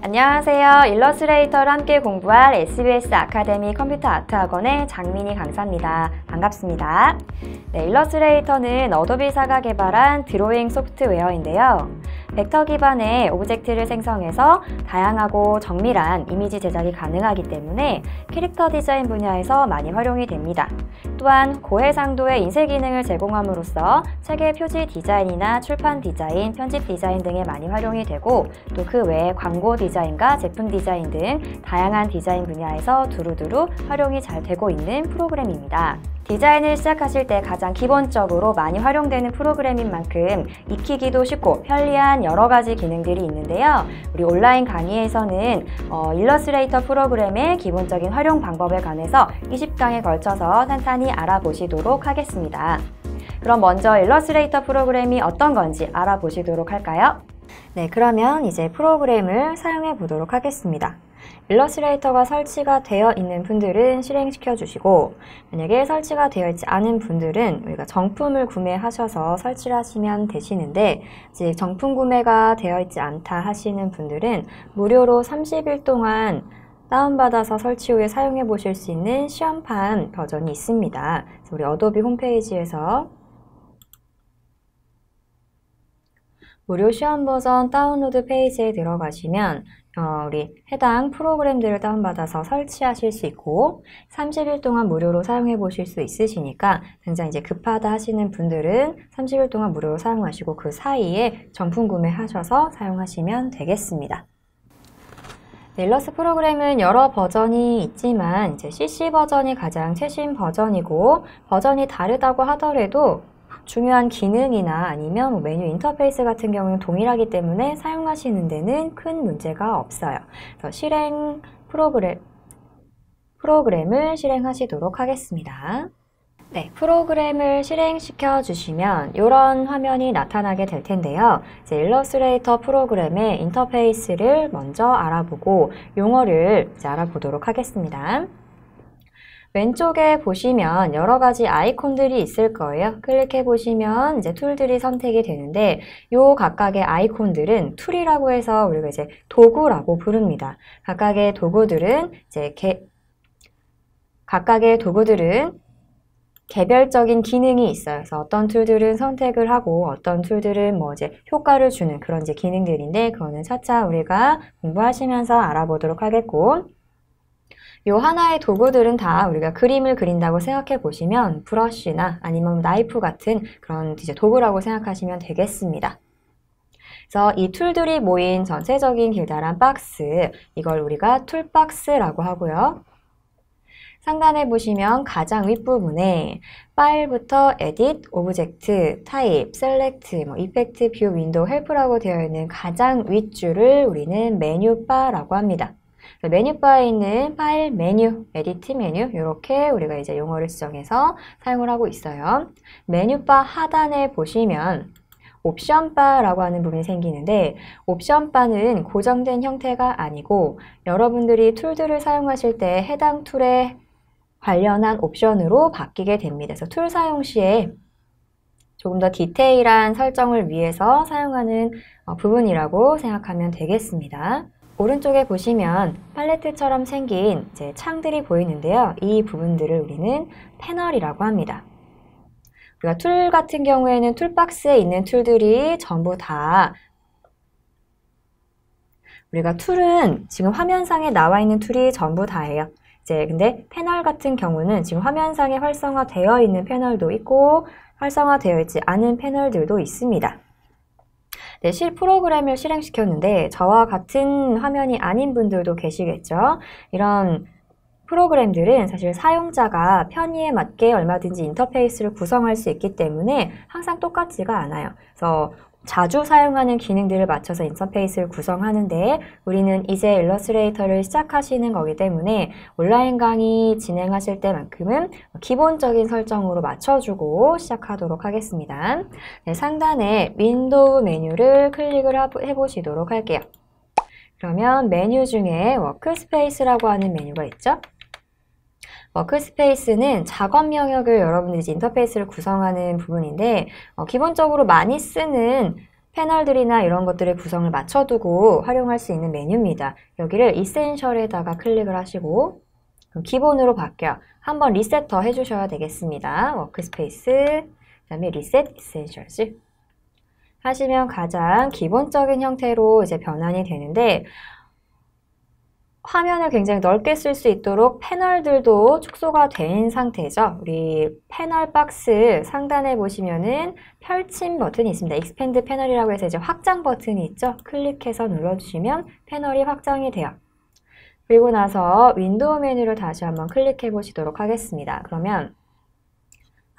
안녕하세요. 일러스트레이터를 함께 공부할 SBS 아카데미 컴퓨터 아트 학원의 장민희 강사입니다. 반갑습니다. 네, 일러스트레이터는 어도비사가 개발한 드로잉 소프트웨어인데요. 벡터 기반의 오브젝트를 생성해서 다양하고 정밀한 이미지 제작이 가능하기 때문에 캐릭터 디자인 분야에서 많이 활용이 됩니다. 또한 고해상도의 인쇄 기능을 제공함으로써 책의 표지 디자인이나 출판 디자인, 편집 디자인 등에 많이 활용이 되고 또 그 외에 광고 디자인과 제품 디자인 등 다양한 디자인 분야에서 두루두루 활용이 잘 되고 있는 프로그램입니다. 디자인을 시작하실 때 가장 기본적으로 많이 활용되는 프로그램인 만큼 익히기도 쉽고 편리한 여러 가지 기능들이 있는데요. 우리 온라인 강의에서는 어, 일러스트레이터 프로그램의 기본적인 활용 방법에 관해서 20강에 걸쳐서 탄탄히 알아보시도록 하겠습니다. 그럼 먼저 일러스트레이터 프로그램이 어떤 건지 알아보시도록 할까요? 네, 그러면 이제 프로그램을 사용해 보도록 하겠습니다. 일러스트레이터가 설치가 되어 있는 분들은 실행시켜 주시고 만약에 설치가 되어 있지 않은 분들은 우리가 정품을 구매하셔서 설치를 하시면 되시는데 즉 정품 구매가 되어 있지 않다 하시는 분들은 무료로 30일 동안 다운받아서 설치 후에 사용해 보실 수 있는 시험판 버전이 있습니다. 우리 어도비 홈페이지에서 무료 시험 버전 다운로드 페이지에 들어가시면 어, 우리 해당 프로그램들을 다운받아서 설치하실 수 있고 30일 동안 무료로 사용해 보실 수 있으시니까 굉장 이제 급하다 하시는 분들은 30일 동안 무료로 사용하시고 그 사이에 전품 구매하셔서 사용하시면 되겠습니다. 릴러스 프로그램은 여러 버전이 있지만 이제 CC 버전이 가장 최신 버전이고 버전이 다르다고 하더라도 중요한 기능이나 아니면 뭐 메뉴 인터페이스 같은 경우는 동일하기 때문에 사용하시는 데는 큰 문제가 없어요. 실행 프로그램, 프로그램을 실행하시도록 하겠습니다. 네, 프로그램을 실행시켜 주시면 이런 화면이 나타나게 될 텐데요. 이제 일러스트레이터 프로그램의 인터페이스를 먼저 알아보고 용어를 알아보도록 하겠습니다. 왼쪽에 보시면 여러 가지 아이콘들이 있을 거예요. 클릭해 보시면 이제 툴들이 선택이 되는데 요 각각의 아이콘들은 툴이라고 해서 우리가 이제 도구라고 부릅니다. 각각의 도구들은 이제 개, 각각의 도구들은 개별적인 기능이 있어요. 그래서 어떤 툴들은 선택을 하고 어떤 툴들은 뭐 이제 효과를 주는 그런 이제 기능들인데 그거는 차차 우리가 공부하시면서 알아보도록 하겠고 이 하나의 도구들은 다 우리가 그림을 그린다고 생각해 보시면 브러쉬나 아니면 뭐 나이프 같은 그런 이제 도구라고 생각하시면 되겠습니다. 그래서 이 툴들이 모인 전체적인 길다란 박스, 이걸 우리가 툴박스라고 하고요. 상단에 보시면 가장 윗부분에 파일부터 에딧, 오브젝트, 타입, 셀렉트, 뭐 이펙트, 뷰, 윈도우, 헬프라고 되어 있는 가장 윗줄을 우리는 메뉴바라고 합니다. 메뉴바에 있는 파일 메뉴, 에디트 메뉴 이렇게 우리가 이제 용어를 수정해서 사용을 하고 있어요. 메뉴바 하단에 보시면 옵션바라고 하는 부분이 생기는데 옵션바는 고정된 형태가 아니고 여러분들이 툴들을 사용하실 때 해당 툴에 관련한 옵션으로 바뀌게 됩니다. 그래서 툴 사용 시에 조금 더 디테일한 설정을 위해서 사용하는 어, 부분이라고 생각하면 되겠습니다. 오른쪽에 보시면 팔레트처럼 생긴 이제 창들이 보이는데요. 이 부분들을 우리는 패널이라고 합니다. 우리가 툴 같은 경우에는 툴박스에 있는 툴들이 전부 다 우리가 툴은 지금 화면상에 나와 있는 툴이 전부 다예요. 이제 근데 패널 같은 경우는 지금 화면상에 활성화되어 있는 패널도 있고 활성화되어 있지 않은 패널들도 있습니다. 네, 실 프로그램을 실행시켰는데 저와 같은 화면이 아닌 분들도 계시겠죠. 이런 프로그램들은 사실 사용자가 편의에 맞게 얼마든지 인터페이스를 구성할 수 있기 때문에 항상 똑같지가 않아요. 그래서 자주 사용하는 기능들을 맞춰서 인터페이스를 구성하는데 우리는 이제 일러스트레이터를 시작하시는 거기 때문에 온라인 강의 진행하실 때만큼은 기본적인 설정으로 맞춰주고 시작하도록 하겠습니다. 네, 상단에 윈도우 메뉴를 클릭을 해보시도록 할게요. 그러면 메뉴 중에 워크스페이스라고 하는 메뉴가 있죠? 워크스페이스는 작업 영역을 여러분들이 이제 인터페이스를 구성하는 부분인데 어, 기본적으로 많이 쓰는 패널들이나 이런 것들의 구성을 맞춰두고 활용할 수 있는 메뉴입니다. 여기를 e e s s n t i a l 에다가 클릭을 하시고 기본으로 바뀌어 한번 리셋 더 해주셔야 되겠습니다. 워크스페이스, 그 다음에 Reset e e s s n t i a l 즈 하시면 가장 기본적인 형태로 이제 변환이 되는데 화면을 굉장히 넓게 쓸 수 있도록 패널들도 축소가 된 상태죠. 우리 패널 박스 상단에 보시면은 펼침 버튼이 있습니다. 익스펜드 패널이라고 해서 이제 확장 버튼이 있죠. 클릭해서 눌러주시면 패널이 확장이 돼요. 그리고 나서 윈도우 메뉴를 다시 한번 클릭해 보시도록 하겠습니다. 그러면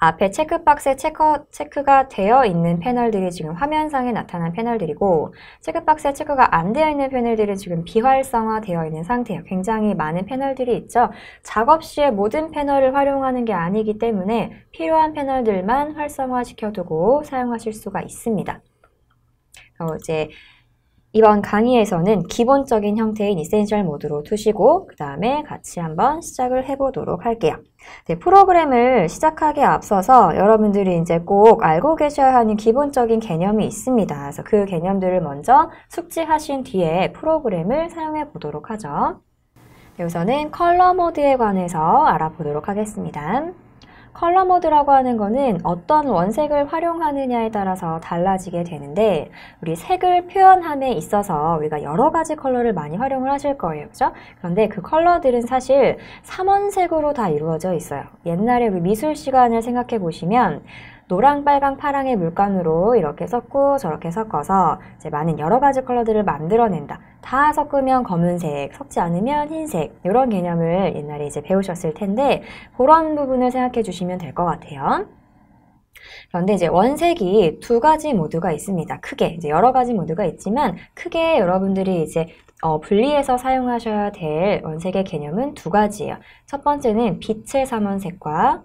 앞에 체크박스에 체크, 체크가 되어 있는 패널들이 지금 화면상에 나타난 패널들이고 체크박스에 체크가 안 되어 있는 패널들이 지금 비활성화 되어 있는 상태예요. 굉장히 많은 패널들이 있죠. 작업 시에 모든 패널을 활용하는 게 아니기 때문에 필요한 패널들만 활성화시켜두고 사용하실 수가 있습니다. 어, 이제 이번 강의에서는 기본적인 형태인 이센셜 모드로 두시고 그 다음에 같이 한번 시작을 해보도록 할게요. 네, 프로그램을 시작하기에 앞서서 여러분들이 이제 꼭 알고 계셔야 하는 기본적인 개념이 있습니다. 그래서 그 개념들을 먼저 숙지하신 뒤에 프로그램을 사용해 보도록 하죠. 네, 우선은 컬러 모드에 관해서 알아보도록 하겠습니다. 컬러 모드라고 하는 거는 어떤 원색을 활용하느냐에 따라서 달라지게 되는데 우리 색을 표현함에 있어서 우리가 여러 가지 컬러를 많이 활용을 하실 거예요. 그죠? 그런데 그 컬러들은 사실 삼원색으로 다 이루어져 있어요. 옛날에 우리 미술 시간을 생각해 보시면 노랑, 빨강, 파랑의 물감으로 이렇게 섞고 저렇게 섞어서 이제 많은 여러 가지 컬러들을 만들어낸다. 다 섞으면 검은색, 섞지 않으면 흰색 이런 개념을 옛날에 이제 배우셨을 텐데 그런 부분을 생각해 주시면 될 것 같아요. 그런데 이제 원색이 두 가지 모드가 있습니다. 크게 이제 여러 가지 모드가 있지만 크게 여러분들이 이제 어, 분리해서 사용하셔야 될 원색의 개념은 두 가지예요. 첫 번째는 빛의 삼원색과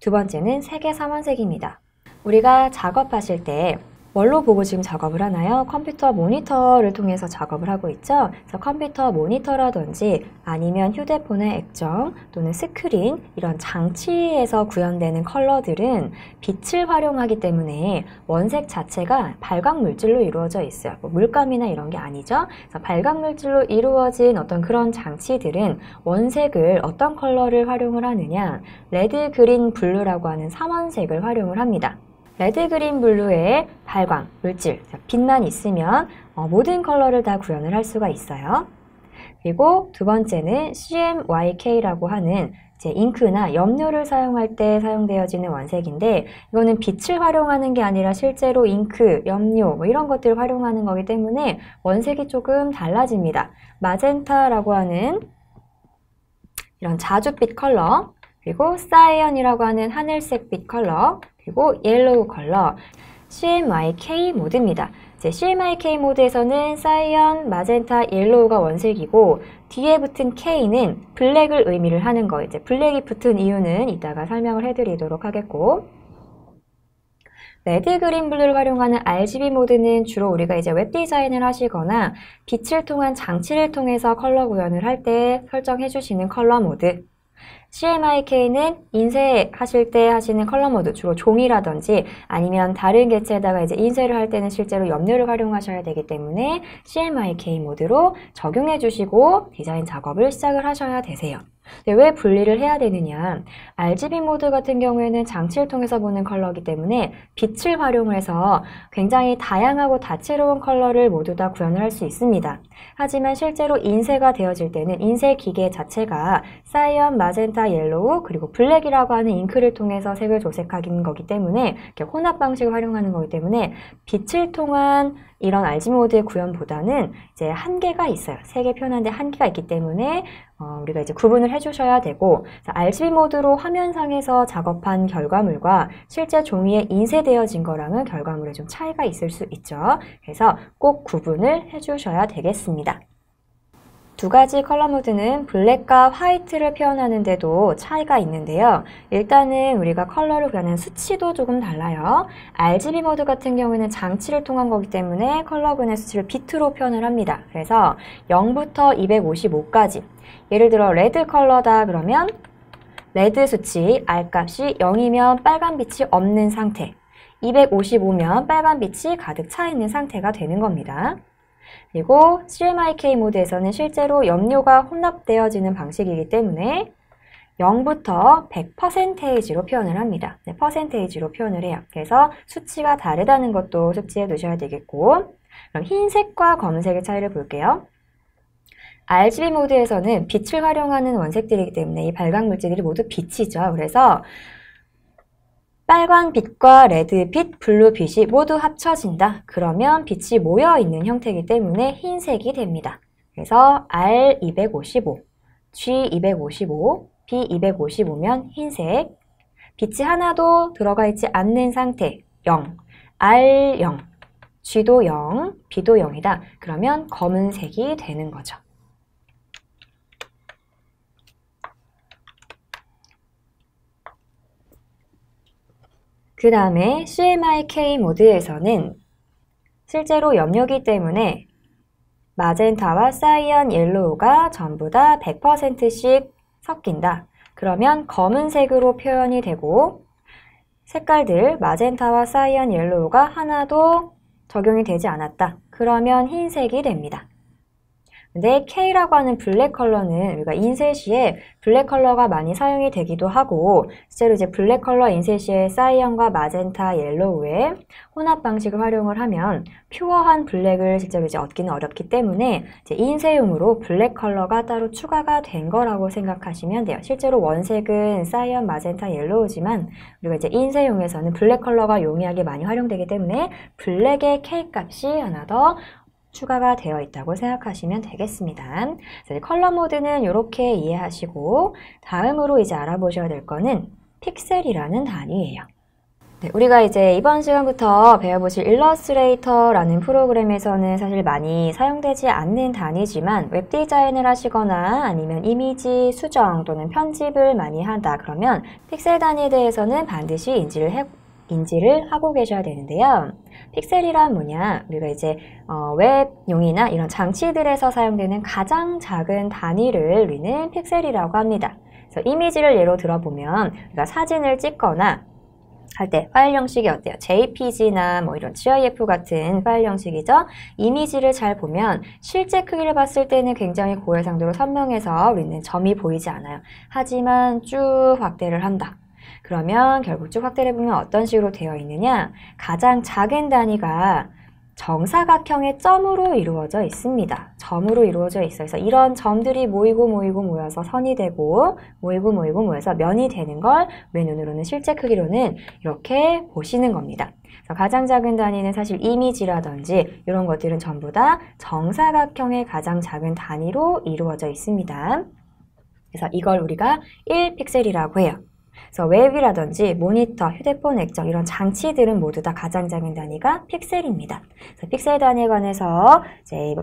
두 번째는 세계 사원색입니다. 우리가 작업하실 때 뭘로 보고 지금 작업을 하나요? 컴퓨터 모니터를 통해서 작업을 하고 있죠. 그래서 컴퓨터 모니터라든지 아니면 휴대폰의 액정 또는 스크린 이런 장치에서 구현되는 컬러들은 빛을 활용하기 때문에 원색 자체가 발광 물질로 이루어져 있어요. 뭐 물감이나 이런 게 아니죠. 그래서 발광 물질로 이루어진 어떤 그런 장치들은 원색을 어떤 컬러를 활용을 하느냐 레드, 그린, 블루라고 하는 삼원색을 활용을 합니다. 레드, 그린, 블루의 발광, 물질, 빛만 있으면 어, 모든 컬러를 다 구현을 할 수가 있어요. 그리고 두 번째는 CMYK라고 하는 이제 잉크나 염료를 사용할 때 사용되어지는 원색인데 이거는 빛을 활용하는 게 아니라 실제로 잉크, 염료 뭐 이런 것들을 활용하는 거기 때문에 원색이 조금 달라집니다. 마젠타라고 하는 이런 자주빛 컬러 그리고 사이언이라고 하는 하늘색빛 컬러 그리고 옐로우 컬러 CMYK 모드입니다. 제 CMYK 모드에서는 사이언, 마젠타, 옐로우가 원색이고 뒤에 붙은 K는 블랙을 의미를 하는 거 이제 블랙이 붙은 이유는 이따가 설명을 해드리도록 하겠고 레드 그린 블루를 활용하는 RGB 모드는 주로 우리가 이제 웹 디자인을 하시거나 빛을 통한 장치를 통해서 컬러 구현을 할 때 설정해 주시는 컬러 모드 CMYK는 인쇄하실 때 하시는 컬러 모드, 주로 종이라든지 아니면 다른 개체에다가 이제 인쇄를 할 때는 실제로 염료를 활용하셔야 되기 때문에 CMYK 모드로 적용해 주시고 디자인 작업을 시작을 하셔야 되세요. 네, 왜 분리를 해야 되느냐. RGB 모드 같은 경우에는 장치를 통해서 보는 컬러이기 때문에 빛을 활용 해서 굉장히 다양하고 다채로운 컬러를 모두 다 구현을 할 수 있습니다. 하지만 실제로 인쇄가 되어질 때는 인쇄 기계 자체가 사이언, 마젠타, 옐로우, 그리고 블랙이라고 하는 잉크를 통해서 색을 조색하는 거기 때문에 혼합 방식을 활용하는 거기 때문에 빛을 통한 이런 알지모드의 구현보다는 이제 한계가 있어요. 세 개 표현하는데 한계가 있기 때문에 어, 우리가 이제 구분을 해주셔야 되고 알지모드로 화면상에서 작업한 결과물과 실제 종이에 인쇄되어진 거랑은 결과물에 좀 차이가 있을 수 있죠. 그래서 꼭 구분을 해주셔야 되겠습니다. 두 가지 컬러 모드는 블랙과 화이트를 표현하는 데도 차이가 있는데요. 일단은 우리가 컬러를 구하는 수치도 조금 달라요. RGB 모드 같은 경우에는 장치를 통한 거기 때문에 컬러 분의 수치를 비트로 표현을 합니다. 그래서 0부터 255까지 예를 들어 레드 컬러다 그러면 레드 수치 R값이 0이면 빨간 빛이 없는 상태 255면 빨간 빛이 가득 차 있는 상태가 되는 겁니다. 그리고 CMYK 모드에서는 실제로 염료가 혼합되어지는 방식이기 때문에 0부터 100%로 표현을 합니다. 네, 퍼센테이지로 표현을 해요. 그래서 수치가 다르다는 것도 숙지해 두셔야 되겠고 그럼 흰색과 검은색의 차이를 볼게요. RGB 모드에서는 빛을 활용하는 원색들이기 때문에 이 발광 물질들이 모두 빛이죠. 그래서 빨강빛과 레드빛, 블루빛이 모두 합쳐진다. 그러면 빛이 모여있는 형태이기 때문에 흰색이 됩니다. 그래서 R255, G255, B255면 흰색, 빛이 하나도 들어가 있지 않는 상태 0, R0, G도 0, B도 0이다. 그러면 검은색이 되는 거죠. 그 다음에 CMYK 모드에서는 실제로 염료기 때문에 마젠타와 사이언 옐로우가 전부 다 100%씩 섞인다. 그러면 검은색으로 표현이 되고 색깔들 마젠타와 사이언 옐로우가 하나도 적용이 되지 않았다. 그러면 흰색이 됩니다. 근데 네, K라고 하는 블랙 컬러는 우리가 인쇄 시에 블랙 컬러가 많이 사용이 되기도 하고 실제로 이제 블랙 컬러 인쇄 시에 사이언과 마젠타, 옐로우의 혼합 방식을 활용을 하면 퓨어한 블랙을 직접 이제 얻기는 어렵기 때문에 인쇄용으로 블랙 컬러가 따로 추가가 된 거라고 생각하시면 돼요. 실제로 원색은 사이언, 마젠타, 옐로우지만 우리가 이제 인쇄용에서는 블랙 컬러가 용이하게 많이 활용되기 때문에 블랙의 K 값이 하나 더 추가가 되어 있다고 생각하시면 되겠습니다. 이제 컬러 모드는 이렇게 이해하시고 다음으로 이제 알아보셔야 될 거는 픽셀이라는 단위예요. 네, 우리가 이제 이번 시간부터 배워보실 일러스트레이터라는 프로그램에서는 사실 많이 사용되지 않는 단위지만 웹 디자인을 하시거나 아니면 이미지 수정 또는 편집을 많이 한다 그러면 픽셀 단위에 대해서는 반드시 인지를 해보 인지를 하고 계셔야 되는데요. 픽셀이란 뭐냐? 우리가 이제 어, 웹용이나 이런 장치들에서 사용되는 가장 작은 단위를 우리는 픽셀이라고 합니다. 그래서 이미지를 예로 들어보면 우리가 사진을 찍거나 할 때 파일 형식이 어때요? JPG나 뭐 이런 GIF 같은 파일 형식이죠. 이미지를 잘 보면 실제 크기를 봤을 때는 굉장히 고해상도로 선명해서 우리는 점이 보이지 않아요. 하지만 쭉 확대를 한다. 그러면 결국 쭉 확대를 해 보면 어떤 식으로 되어 있느냐? 가장 작은 단위가 정사각형의 점으로 이루어져 있습니다. 점으로 이루어져 있어서 요그래 이런 점들이 모이고 모이고 모여서 선이 되고 모이고 모이고 모여서 면이 되는 걸 외눈으로는 실제 크기로는 이렇게 보시는 겁니다. 가장 작은 단위는 사실 이미지라든지 이런 것들은 전부 다 정사각형의 가장 작은 단위로 이루어져 있습니다. 그래서 이걸 우리가 1픽셀이라고 해요. 그래서 웹이라든지 모니터, 휴대폰 액정 이런 장치들은 모두 다 가장자민 단위가 픽셀입니다. 그래서 픽셀 단위에 관해서 이제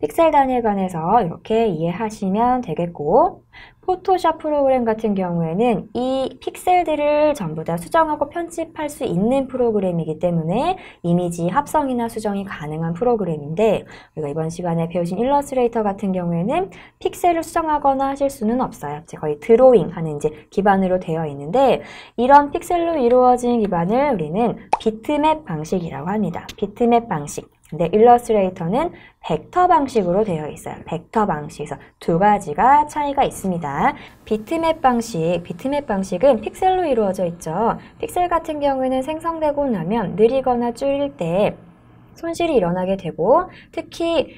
픽셀 단위에 관해서 이렇게 이해하시면 되겠고 포토샵 프로그램 같은 경우에는 이 픽셀들을 전부 다 수정하고 편집할 수 있는 프로그램이기 때문에 이미지 합성이나 수정이 가능한 프로그램인데 우리가 이번 시간에 배우신 일러스트레이터 같은 경우에는 픽셀을 수정하거나 하실 수는 없어요. 거의 드로잉 하는 이제 기반으로 되어 있는데 이런 픽셀로 이루어진 기반을 우리는 비트맵 방식이라고 합니다. 비트맵 방식. 근데 일러스트레이터는 벡터 방식으로 되어 있어요. 벡터 방식에서 두 가지가 차이가 있습니다. 비트맵 방식, 비트맵 방식은 픽셀로 이루어져 있죠. 픽셀 같은 경우에는 생성되고 나면 느리거나 줄일 때 손실이 일어나게 되고 특히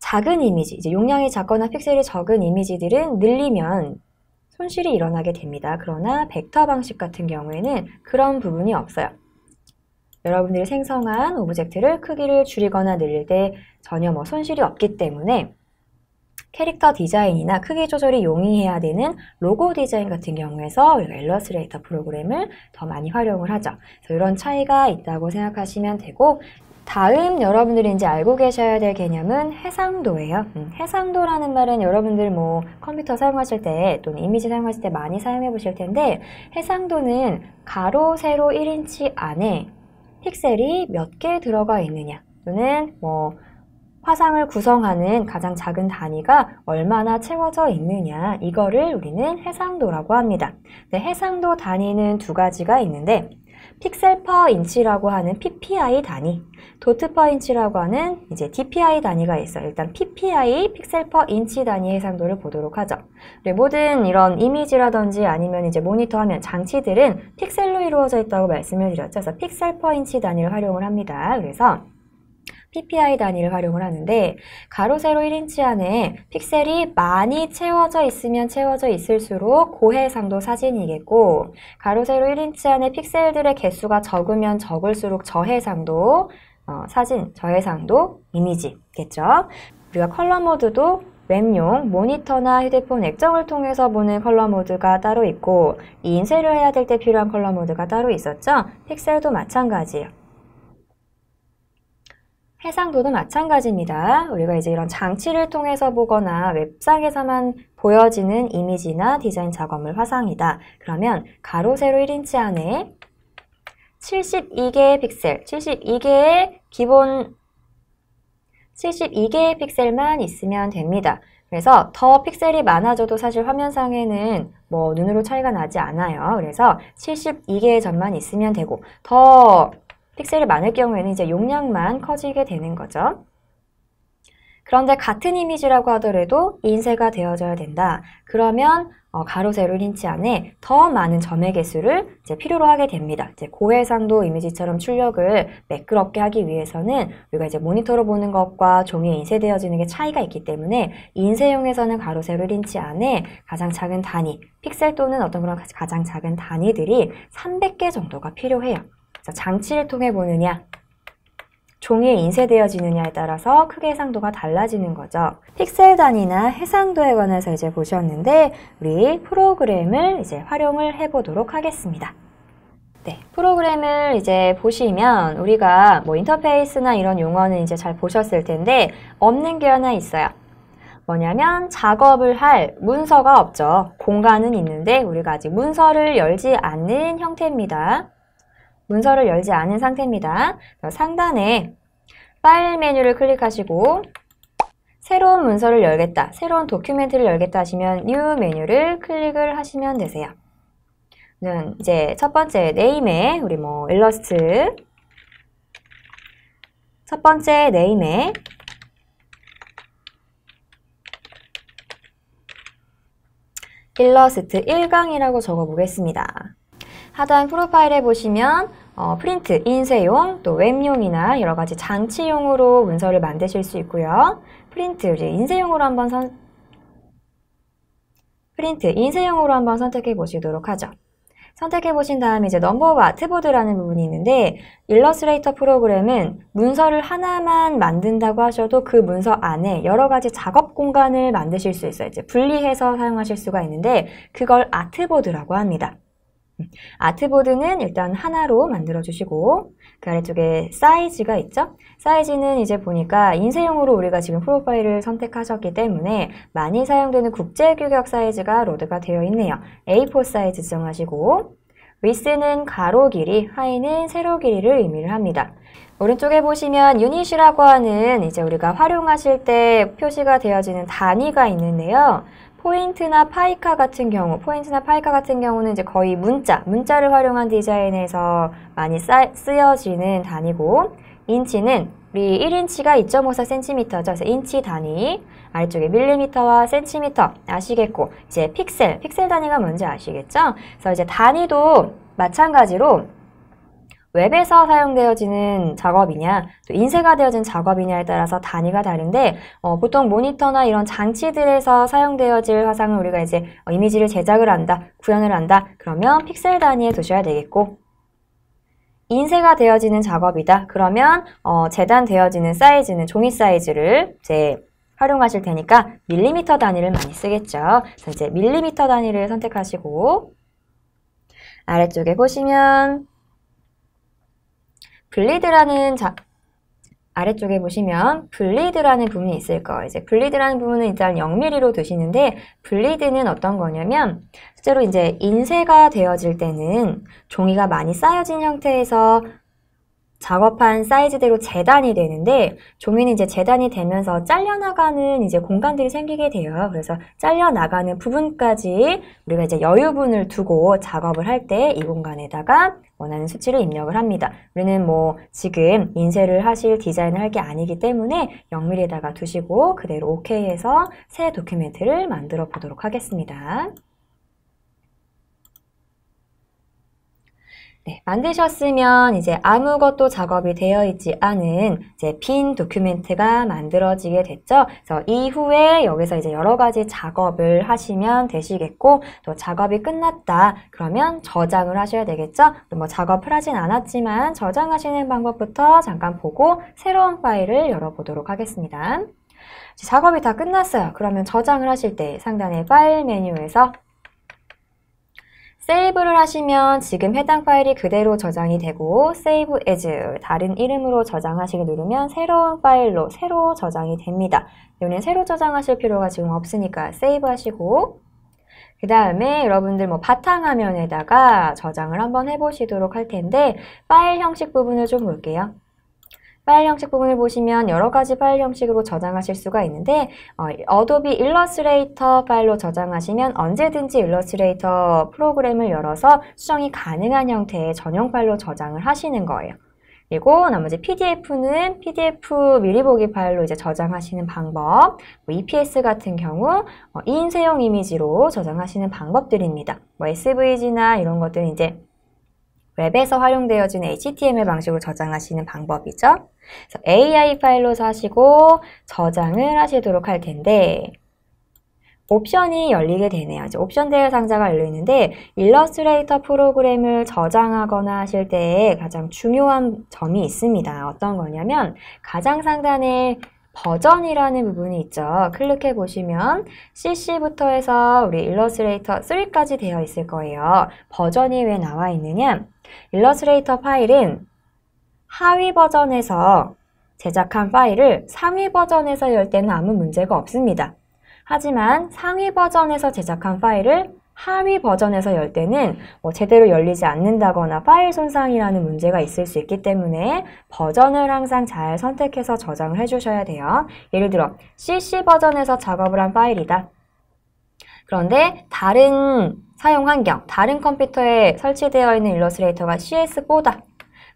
작은 이미지, 이제 용량이 작거나 픽셀이 적은 이미지들은 늘리면 손실이 일어나게 됩니다. 그러나 벡터 방식 같은 경우에는 그런 부분이 없어요. 여러분들이 생성한 오브젝트를 크기를 줄이거나 늘릴 때 전혀 뭐 손실이 없기 때문에 캐릭터 디자인이나 크기 조절이 용이해야 되는 로고 디자인 같은 경우에서 우리가 일러스트레이터 프로그램을 더 많이 활용을 하죠. 이런 차이가 있다고 생각하시면 되고 다음 여러분들이 이제 알고 계셔야 될 개념은 해상도예요. 음, 해상도라는 말은 여러분들 뭐 컴퓨터 사용하실 때 또는 이미지 사용하실 때 많이 사용해 보실 텐데 해상도는 가로, 세로 1인치 안에 픽셀이 몇 개 들어가 있느냐 또는 뭐 화상을 구성하는 가장 작은 단위가 얼마나 채워져 있느냐 이거를 우리는 해상도라고 합니다. 네, 해상도 단위는 두 가지가 있는데 픽셀 퍼 인치라고 하는 PPI 단위, 도트 퍼 인치라고 하는 이제 DPI 단위가 있어요. 일단 PPI, 픽셀 퍼 인치 단위 해상도를 보도록 하죠. 네, 모든 이런 이미지라든지 아니면 이제 모니터 화면 장치들은 픽셀로 이루어져 있다고 말씀을 드렸죠. 그래서 픽셀 퍼 인치 단위를 활용을 합니다. 그래서 PPI 단위를 활용을 하는데 가로 세로 1인치 안에 픽셀이 많이 채워져 있으면 채워져 있을수록 고해상도 사진이겠고 가로 세로 1인치 안에 픽셀들의 개수가 적으면 적을수록 저해상도 어, 사진, 저해상도, 이미지겠죠. 우리가 컬러 모드도 웹용 모니터나 휴대폰 액정을 통해서 보는 컬러 모드가 따로 있고 인쇄를 해야 될 때 필요한 컬러 모드가 따로 있었죠. 픽셀도 마찬가지예요. 해상도도 마찬가지입니다. 우리가 이제 이런 장치를 통해서 보거나 웹상에서만 보여지는 이미지나 디자인 작업물 화상이다. 그러면 가로, 세로 1인치 안에 72개의 픽셀, 72개의 기본 72개의 픽셀만 있으면 됩니다. 그래서 더 픽셀이 많아져도 사실 화면상에는 뭐 눈으로 차이가 나지 않아요. 그래서 72개의 점만 있으면 되고 더 픽셀이 많을 경우에는 이제 용량만 커지게 되는 거죠. 그런데 같은 이미지라고 하더라도 인쇄가 되어져야 된다. 그러면 어, 가로 세로 린치 안에 더 많은 점의 개수를 이제 필요로 하게 됩니다. 이제 고해상도 이미지처럼 출력을 매끄럽게 하기 위해서는 우리가 이제 모니터로 보는 것과 종이에 인쇄되어지는 게 차이가 있기 때문에 인쇄용에서는 가로 세로 린치 안에 가장 작은 단위, 픽셀 또는 어떤 그런 가장 작은 단위들이 300개 정도가 필요해요. 장치를 통해 보느냐 종이에 인쇄되어지느냐에 따라서 크게 해상도가 달라지는 거죠. 픽셀 단위나 해상도에 관해서 이제 보셨는데 우리 프로그램을 이제 활용을 해보도록 하겠습니다. 네, 프로그램을 이제 보시면 우리가 뭐 인터페이스나 이런 용어는 이제 잘 보셨을 텐데 없는 게 하나 있어요. 뭐냐면 작업을 할 문서가 없죠. 공간은 있는데 우리가 아직 문서를 열지 않는 형태입니다. 문서를 열지 않은 상태입니다. 상단에 파일 메뉴를 클릭하시고 새로운 문서를 열겠다, 새로운 도큐멘트를 열겠다 하시면 New 메뉴를 클릭을 하시면 되세요. 는 이제 첫 번째 네임에 우리 뭐 일러스트 첫 번째 네임에 일러스트 1강이라고 적어보겠습니다. 하단 프로파일에 보시면 어, 프린트, 인쇄용, 또 웹용이나 여러 가지 장치용으로 문서를 만드실 수 있고요. 프린트, 이제 인쇄용으로 한번 선, 프린트, 인쇄용으로 한번 선택해 보시도록 하죠. 선택해 보신 다음에 이제 넘버와 트보드라는 부분이 있는데 일러스트레이터 프로그램은 문서를 하나만 만든다고 하셔도 그 문서 안에 여러 가지 작업 공간을 만드실 수 있어요. 이제 분리해서 사용하실 수가 있는데 그걸 아트보드라고 합니다. 아트보드는 일단 하나로 만들어주시고 그 아래쪽에 사이즈가 있죠? 사이즈는 이제 보니까 인쇄용으로 우리가 지금 프로파일을 선택하셨기 때문에 많이 사용되는 국제 규격 사이즈가 로드가 되어 있네요. A4 사이즈 정하시고 위스는 가로 길이, 하이는 세로 길이를 의미 합니다. 오른쪽에 보시면 유닛이라고 하는 이제 우리가 활용하실 때 표시가 되어지는 단위가 있는데요. 포인트나 파이카 같은 경우, 포인트나 파이카 같은 경우는 이제 거의 문자, 문자를 활용한 디자인에서 많이 싸, 쓰여지는 단위고, 인치는 우리 1인치가 2.54cm죠. 그래서 인치 단위, 아래쪽에 밀리미터와 센티미터 아시겠고, 이제 픽셀, 픽셀 단위가 뭔지 아시겠죠? 그래서 이제 단위도 마찬가지로 웹에서 사용되어지는 작업이냐, 또 인쇄가 되어진 작업이냐에 따라서 단위가 다른데 어, 보통 모니터나 이런 장치들에서 사용되어질 화상은 우리가 이제 이미지를 제작을 한다, 구현을 한다, 그러면 픽셀 단위에 두셔야 되겠고 인쇄가 되어지는 작업이다. 그러면 어, 재단되어지는 사이즈는 종이 사이즈를 이제 활용하실 테니까 밀리미터 단위를 많이 쓰겠죠. 그래서 이제 밀리미터 단위를 선택하시고 아래쪽에 보시면 블리드라는 자, 아래쪽에 보시면 블리드라는 부분이 있을 거예요. 이제 블리드라는 부분은 일단 0mm로 두시는데 블리드는 어떤 거냐면 실제로 이제 인쇄가 되어질 때는 종이가 많이 쌓여진 형태에서 작업한 사이즈대로 재단이 되는데 종이는 이제 재단이 되면서 잘려나가는 이제 공간들이 생기게 돼요. 그래서 잘려나가는 부분까지 우리가 이제 여유분을 두고 작업을 할 때 이 공간에다가 원하는 수치를 입력을 합니다. 우리는 뭐 지금 인쇄를 하실 디자인을 할 게 아니기 때문에 0mm에다가 두시고 그대로 OK 해서 새 도큐멘트를 만들어 보도록 하겠습니다. 네, 만드셨으면 이제 아무것도 작업이 되어 있지 않은 이제 빈 도큐멘트가 만들어지게 됐죠. 그래서 이후에 여기서 이제 여러 가지 작업을 하시면 되시겠고 또 작업이 끝났다 그러면 저장을 하셔야 되겠죠. 뭐 작업을 하진 않았지만 저장하시는 방법부터 잠깐 보고 새로운 파일을 열어보도록 하겠습니다. 작업이 다 끝났어요. 그러면 저장을 하실 때 상단의 파일 메뉴에서 세이브를 하시면 지금 해당 파일이 그대로 저장이 되고 Save As 다른 이름으로 저장하시게 누르면 새로운 파일로 새로 저장이 됩니다. 여기는 새로 저장하실 필요가 지금 없으니까 세이브 하시고 그 다음에 여러분들 뭐 바탕화면에다가 저장을 한번 해보시도록 할 텐데 파일 형식 부분을 좀 볼게요. 파일 형식 부분을 보시면 여러 가지 파일 형식으로 저장하실 수가 있는데 어, 도비 일러스트레이터 파일로 저장하시면 언제든지 일러스트레이터 프로그램을 열어서 수정이 가능한 형태의 전용 파일로 저장을 하시는 거예요. 그리고 나머지 PDF는 PDF 미리 보기 파일로 이제 저장하시는 방법, 뭐 EPS 같은 경우 어, 인쇄용 이미지로 저장하시는 방법들입니다. 뭐 SVG나 이런 것들 이제 웹에서 활용되어진 HTML 방식으로 저장하시는 방법이죠. AI 파일로 사시고 저장을 하시도록 할 텐데 옵션이 열리게 되네요. 이제 옵션 대여 상자가 열려 있는데 일러스트레이터 프로그램을 저장하거나 하실 때에 가장 중요한 점이 있습니다. 어떤 거냐면 가장 상단에 버전이라는 부분이 있죠. 클릭해 보시면 CC부터 해서 우리 일러스트레이터 3까지 되어 있을 거예요. 버전이 왜 나와 있느냐? 일러스트레이터 파일은 하위 버전에서 제작한 파일을 상위 버전에서 열 때는 아무 문제가 없습니다. 하지만 상위 버전에서 제작한 파일을 하위 버전에서 열 때는 뭐 제대로 열리지 않는다거나 파일 손상이라는 문제가 있을 수 있기 때문에 버전을 항상 잘 선택해서 저장을 해주셔야 돼요. 예를 들어 CC 버전에서 작업을 한 파일이다. 그런데 다른 사용 환경, 다른 컴퓨터에 설치되어 있는 일러스트레이터가 CS4다.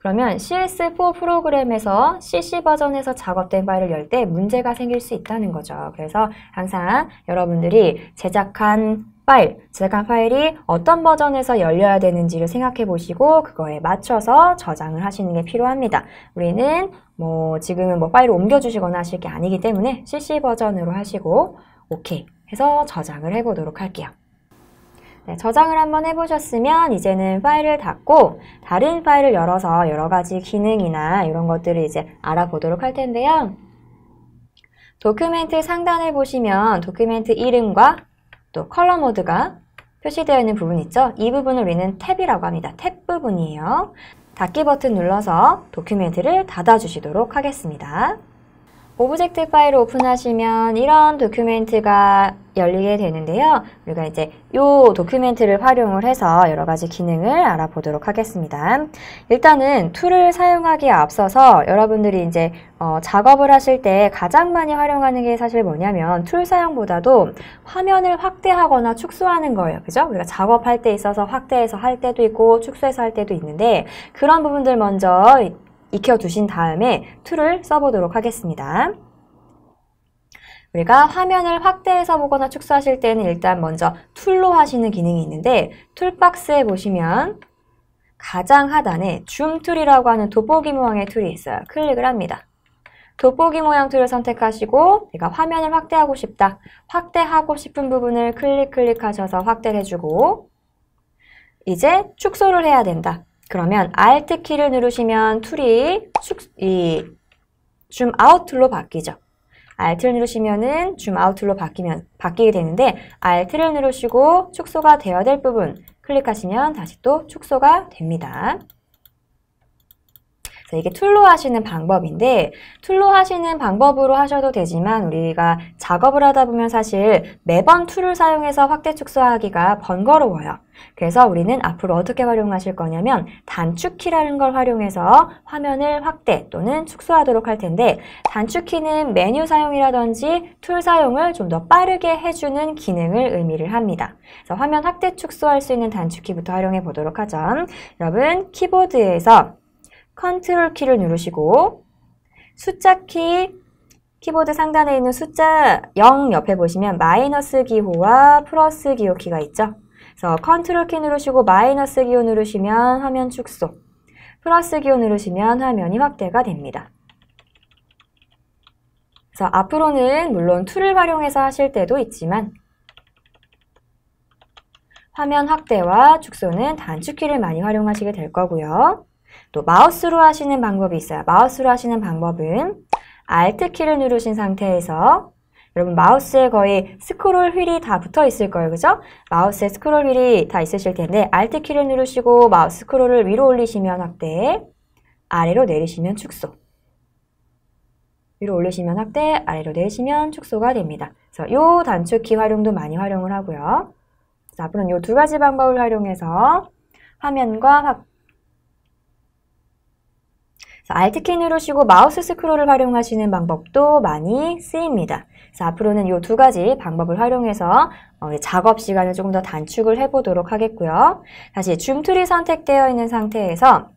그러면 CS4 프로그램에서 CC 버전에서 작업된 파일을 열 때 문제가 생길 수 있다는 거죠. 그래서 항상 여러분들이 제작한 파일, 제작한 파일이 어떤 버전에서 열려야 되는지를 생각해 보시고 그거에 맞춰서 저장을 하시는 게 필요합니다. 우리는 뭐 지금은 뭐 파일을 옮겨주시거나 하실 게 아니기 때문에 CC 버전으로 하시고 OK 해서 저장을 해보도록 할게요. 네, 저장을 한번 해보셨으면 이제는 파일을 닫고 다른 파일을 열어서 여러 가지 기능이나 이런 것들을 이제 알아보도록 할 텐데요. 도큐멘트 상단을 보시면 도큐멘트 이름과 또 컬러 모드가 표시되어 있는 부분 있죠? 이 부분을 우리는 탭이라고 합니다. 탭 부분이에요. 닫기 버튼 눌러서 도큐멘트를 닫아주시도록 하겠습니다. 오브젝트 파일을 오픈하시면 이런 도큐멘트가 열리게 되는데요. 우리가 이제 이 도큐멘트를 활용을 해서 여러 가지 기능을 알아보도록 하겠습니다. 일단은 툴을 사용하기에 앞서서 여러분들이 이제 어, 작업을 하실 때 가장 많이 활용하는 게 사실 뭐냐면 툴 사용보다도 화면을 확대하거나 축소하는 거예요. 그죠? 우리가 작업할 때 있어서 확대해서 할 때도 있고 축소해서 할 때도 있는데 그런 부분들 먼저 익혀두신 다음에 툴을 써보도록 하겠습니다. 우리가 화면을 확대해서 보거나 축소하실 때는 일단 먼저 툴로 하시는 기능이 있는데 툴박스에 보시면 가장 하단에 줌 툴이라고 하는 돋보기 모양의 툴이 있어요. 클릭을 합니다. 돋보기 모양 툴을 선택하시고 내가 화면을 확대하고 싶다. 확대하고 싶은 부분을 클릭 클릭하셔서 확대를 해주고 이제 축소를 해야 된다. 그러면 Alt 키를 누르시면 툴이 축, 이, 줌 아웃 툴로 바뀌죠. Alt를 누르시면은 줌 아웃툴로 바뀌면, 바뀌게 되는데 Alt를 누르시고 축소가 되어야 될 부분 클릭하시면 다시 또 축소가 됩니다. 이게 툴로 하시는 방법인데 툴로 하시는 방법으로 하셔도 되지만 우리가 작업을 하다 보면 사실 매번 툴을 사용해서 확대 축소하기가 번거로워요. 그래서 우리는 앞으로 어떻게 활용하실 거냐면 단축키라는 걸 활용해서 화면을 확대 또는 축소하도록 할 텐데 단축키는 메뉴 사용이라든지 툴 사용을 좀 더 빠르게 해주는 기능을 의미를 합니다. 그래서 화면 확대 축소할 수 있는 단축키부터 활용해 보도록 하죠. 여러분 키보드에서 컨트롤 키를 누르시고 숫자 키, 키보드 상단에 있는 숫자 0 옆에 보시면 마이너스 기호와 플러스 기호 키가 있죠. 그래서 컨트롤 키 누르시고 마이너스 기호 누르시면 화면 축소, 플러스 기호 누르시면 화면이 확대가 됩니다. 그래서 앞으로는 물론 툴을 활용해서 하실 때도 있지만 화면 확대와 축소는 단축키를 많이 활용하시게 될 거고요. 또 마우스로 하시는 방법이 있어요. 마우스로 하시는 방법은 Alt 키를 누르신 상태에서 여러분 마우스에 거의 스크롤 휠이 다 붙어 있을 거예요. 그죠? 마우스에 스크롤 휠이 다 있으실 텐데 Alt 키를 누르시고 마우스 스크롤을 위로 올리시면 확대, 아래로 내리시면 축소. 위로 올리시면 확대, 아래로 내리시면 축소가 됩니다. 그래서 이 단축키 활용도 많이 활용을 하고요. 앞으로는 이 두 가지 방법을 활용해서 화면과 확대, Alt키 누르시고 마우스 스크롤을 활용하시는 방법도 많이 쓰입니다. 앞으로는 이 두 가지 방법을 활용해서 어, 작업 시간을 조금 더 단축을 해보도록 하겠고요. 다시 줌툴이 선택되어 있는 상태에서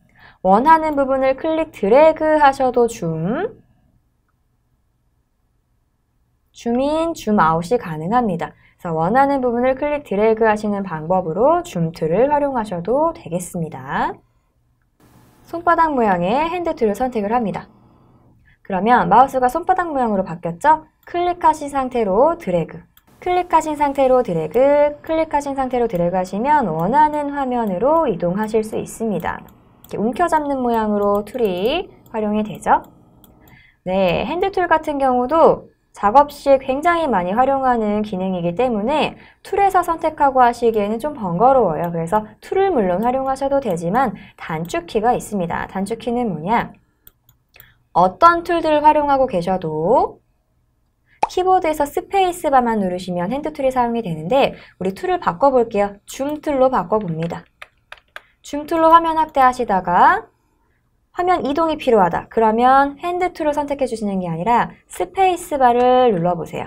원하는 부분을 클릭 드래그 하셔도 줌, 줌인, 줌아웃이 가능합니다. 그래서 원하는 부분을 클릭 드래그 하시는 방법으로 줌툴을 활용하셔도 되겠습니다. 손바닥 모양의 핸드툴을 선택을 합니다. 그러면 마우스가 손바닥 모양으로 바뀌었죠? 클릭하신 상태로 드래그, 클릭하신 상태로 드래그, 클릭하신 상태로 드래그 하시면 원하는 화면으로 이동하실 수 있습니다. 이렇게 움켜잡는 모양으로 툴이 활용이 되죠? 네, 핸드툴 같은 경우도 작업 시에 굉장히 많이 활용하는 기능이기 때문에 툴에서 선택하고 하시기에는 좀 번거로워요. 그래서 툴을 물론 활용하셔도 되지만 단축키가 있습니다. 단축키는 뭐냐? 어떤 툴들을 활용하고 계셔도 키보드에서 스페이스바만 누르시면 핸드툴이 사용이 되는데 우리 툴을 바꿔볼게요. 줌 툴로 바꿔봅니다. 줌 툴로 화면 확대하시다가 화면 이동이 필요하다. 그러면 핸드 툴을 선택해 주시는 게 아니라 스페이스바를 눌러보세요.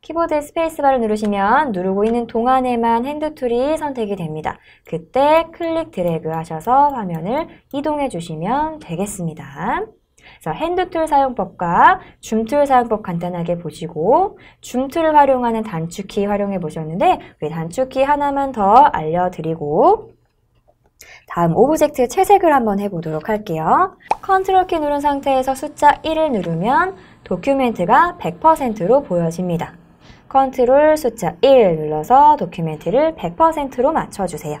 키보드의 스페이스바를 누르시면 누르고 있는 동안에만 핸드 툴이 선택이 됩니다. 그때 클릭 드래그 하셔서 화면을 이동해 주시면 되겠습니다. 그래서 핸드툴 사용법과 줌툴 사용법 간단하게 보시고 줌툴을 활용하는 단축키 활용해 보셨는데 우 단축키 하나만 더 알려드리고 다음 오브젝트 채색을 한번 해보도록 할게요. 컨트롤 키 누른 상태에서 숫자 1을 누르면 도큐멘트가 100%로 보여집니다. 컨트롤 숫자 1 눌러서 도큐멘트를 100%로 맞춰주세요.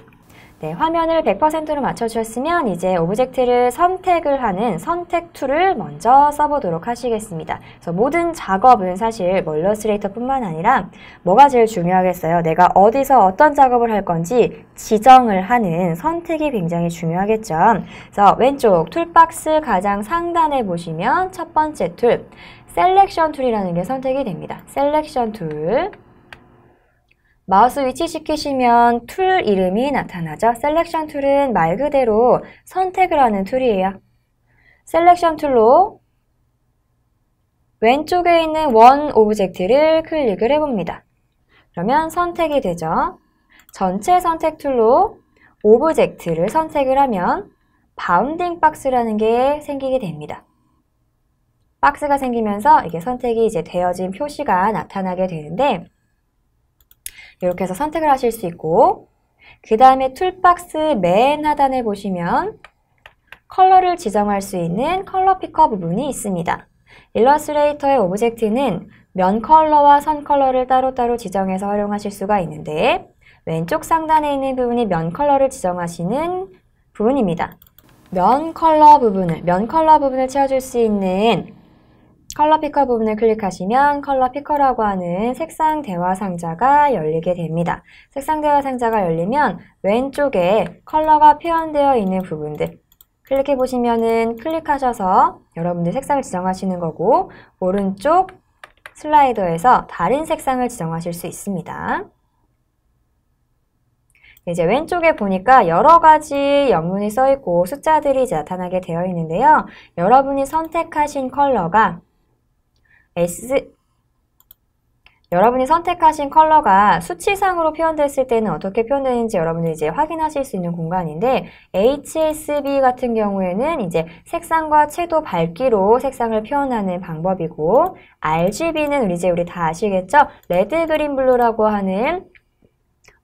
네, 화면을 100%로 맞춰주셨으면 이제 오브젝트를 선택을 하는 선택 툴을 먼저 써보도록 하시겠습니다. 그래서 모든 작업은 사실 멀러스레이터뿐만 아니라 뭐가 제일 중요하겠어요? 내가 어디서 어떤 작업을 할 건지 지정을 하는 선택이 굉장히 중요하겠죠. 그래서 왼쪽 툴박스 가장 상단에 보시면 첫 번째 툴, 셀렉션 툴이라는 게 선택이 됩니다. 셀렉션 툴. 마우스 위치시키시면 툴 이름이 나타나죠. 셀렉션 툴은 말 그대로 선택을 하는 툴이에요. 셀렉션 툴로 왼쪽에 있는 원 오브젝트를 클릭을 해봅니다. 그러면 선택이 되죠. 전체 선택 툴로 오브젝트를 선택을 하면 바운딩 박스라는 게 생기게 됩니다. 박스가 생기면서 이게 선택이 이제 되어진 표시가 나타나게 되는데 이렇게 해서 선택을 하실 수 있고 그 다음에 툴박스 맨 하단에 보시면 컬러를 지정할 수 있는 컬러 피커 부분이 있습니다. 일러스트레이터의 오브젝트는 면 컬러와 선 컬러를 따로따로 지정해서 활용하실 수가 있는데 왼쪽 상단에 있는 부분이 면 컬러를 지정하시는 부분입니다. 면 컬러 부분을, 면 컬러 부분을 채워줄 수 있는 컬러 피커 부분을 클릭하시면 컬러 피커라고 하는 색상 대화 상자가 열리게 됩니다. 색상 대화 상자가 열리면 왼쪽에 컬러가 표현되어 있는 부분들 클릭해 보시면은 클릭하셔서 여러분들 색상을 지정하시는 거고 오른쪽 슬라이더에서 다른 색상을 지정하실 수 있습니다. 이제 왼쪽에 보니까 여러 가지 영문이 써 있고 숫자들이 나타나게 되어 있는데요. 여러분이 선택하신 컬러가 S 여러분이 선택하신 컬러가 수치상으로 표현됐을 때는 어떻게 표현되는지 여러분이 이제 확인하실 수 있는 공간인데 HSB 같은 경우에는 이제 색상과 채도 밝기로 색상을 표현하는 방법이고 RGB는 이제 우리 다 아시겠죠? 레드, 그린, 블루라고 하는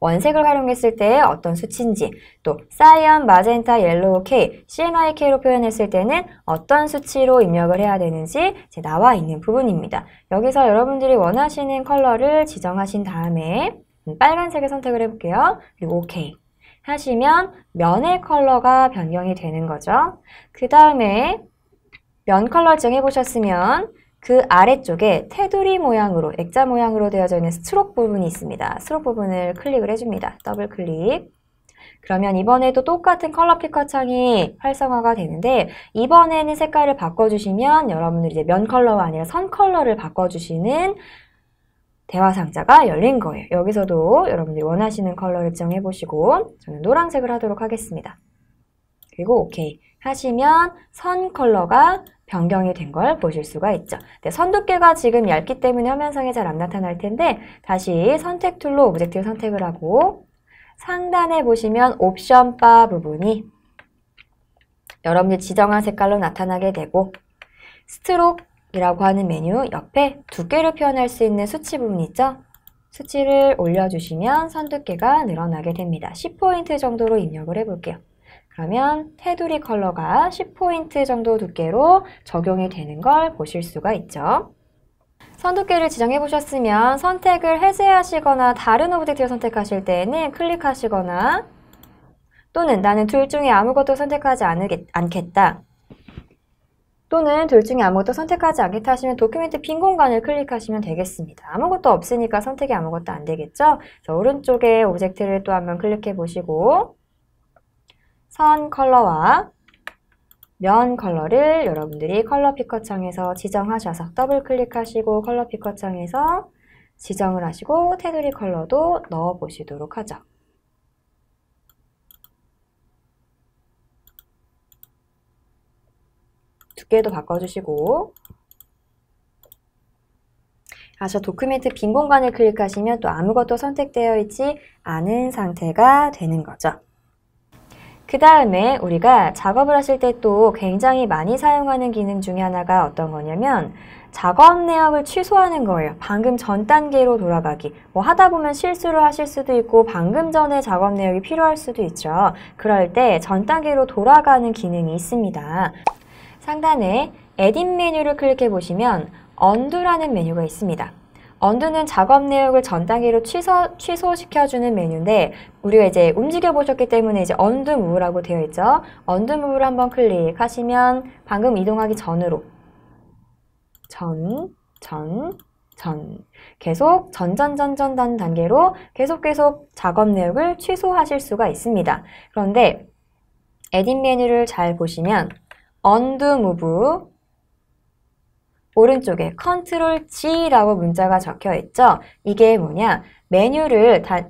원색을 활용했을 때의 어떤 수치인지, 또 사이언, 마젠타, 옐로우, K, CMY K로 표현했을 때는 어떤 수치로 입력을 해야 되는지 나와 있는 부분입니다. 여기서 여러분들이 원하시는 컬러를 지정하신 다음에 음, 빨간색을 선택을 해볼게요. 그리고 OK 하시면 면의 컬러가 변경이 되는 거죠. 그 다음에 면 컬러 정해보셨으면 그 아래쪽에 테두리 모양으로 액자 모양으로 되어져 있는 스트록 부분이 있습니다. 스트록 부분을 클릭을 해줍니다. 더블 클릭. 그러면 이번에도 똑같은 컬러 피커 창이 활성화가 되는데 이번에는 색깔을 바꿔주시면 여러분들이 이제 면 컬러가 아니라 선 컬러를 바꿔주시는 대화 상자가 열린 거예요. 여기서도 여러분들이 원하시는 컬러를 정해 보시고 저는 노란색을 하도록 하겠습니다. 그리고 오케이 하시면 선 컬러가 변경이 된 걸 보실 수가 있죠. 네, 선 두께가 지금 얇기 때문에 화면상에 잘 안 나타날 텐데 다시 선택 툴로 오브젝트를 선택을 하고 상단에 보시면 옵션 바 부분이 여러분이 지정한 색깔로 나타나게 되고 스트록이라고 하는 메뉴 옆에 두께를 표현할 수 있는 수치 부분 있죠? 수치를 올려주시면 선 두께가 늘어나게 됩니다. 10포인트 정도로 입력을 해볼게요. 그러면 테두리 컬러가 10포인트 정도 두께로 적용이 되는 걸 보실 수가 있죠. 선 두께를 지정해 보셨으면 선택을 해제하시거나 다른 오브젝트를 선택하실 때에는 클릭하시거나 또는 나는 둘 중에 아무것도 선택하지 않겠, 않겠다 또는 둘 중에 아무것도 선택하지 않겠다 하시면 도큐멘트 빈 공간을 클릭하시면 되겠습니다. 아무것도 없으니까 선택이 아무것도 안 되겠죠? 오른쪽에 오브젝트를 또 한번 클릭해 보시고 선 컬러와 면 컬러를 여러분들이 컬러 피커 창에서 지정하셔서 더블 클릭하시고 컬러 피커 창에서 지정을 하시고 테두리 컬러도 넣어 보시도록 하죠. 두께도 바꿔주시고 아저 도큐멘트 빈 공간을 클릭하시면 또 아무것도 선택되어 있지 않은 상태가 되는 거죠. 그 다음에 우리가 작업을 하실 때 또 굉장히 많이 사용하는 기능 중에 하나가 어떤 거냐면 작업 내역을 취소하는 거예요. 방금 전 단계로 돌아가기. 뭐 하다 보면 실수를 하실 수도 있고 방금 전에 작업 내역이 필요할 수도 있죠. 그럴 때 전 단계로 돌아가는 기능이 있습니다. 상단에 에딧 메뉴를 클릭해 보시면 언두라는 메뉴가 있습니다. 언두는 작업 내역을 전단계로 취소, 취소시켜주는 메뉴인데 우리가 이제 움직여 보셨기 때문에 이제 언두 무브라고 되어 있죠. 언두 무브를 한번 클릭하시면 방금 이동하기 전으로 전, 전, 전 계속 전전전전단 단계로 계속 계속 작업 내역을 취소하실 수가 있습니다. 그런데 에딧 메뉴를 잘 보시면 언두 무브 오른쪽에 컨트롤 l G라고 문자가 적혀 있죠? 이게 뭐냐? 메뉴를 다,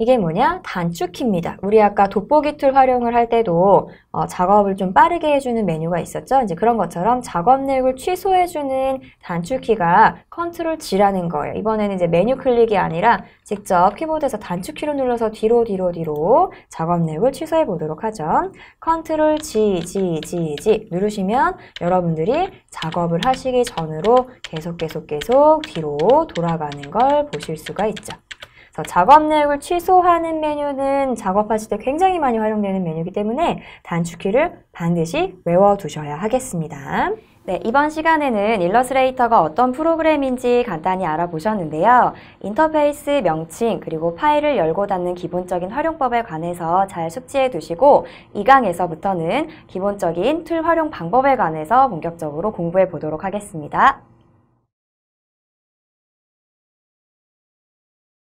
이게 뭐냐? 단축키입니다. 우리 아까 돋보기 툴 활용을 할 때도 어, 작업을 좀 빠르게 해주는 메뉴가 있었죠? 이제 그런 것처럼 작업 내역을 취소해주는 단축키가 컨트롤 G라는 거예요. 이번에는 이제 메뉴 클릭이 아니라 직접 키보드에서 단축키로 눌러서 뒤로 뒤로 뒤로 작업 내역을 취소해 보도록 하죠. 컨트롤 G, G, G, G 누르시면 여러분들이 작업을 하시기 전으로 계속 계속 계속 뒤로 돌아가는 걸 보실 수가 있죠. 작업 내역을 취소하는 메뉴는 작업하실 때 굉장히 많이 활용되는 메뉴이기 때문에 단축키를 반드시 외워두셔야 하겠습니다. 네, 이번 시간에는 일러스트레이터가 어떤 프로그램인지 간단히 알아보셨는데요. 인터페이스 명칭 그리고 파일을 열고 닫는 기본적인 활용법에 관해서 잘 숙지해 두시고 2 강에서부터는 기본적인 툴 활용 방법에 관해서 본격적으로 공부해 보도록 하겠습니다.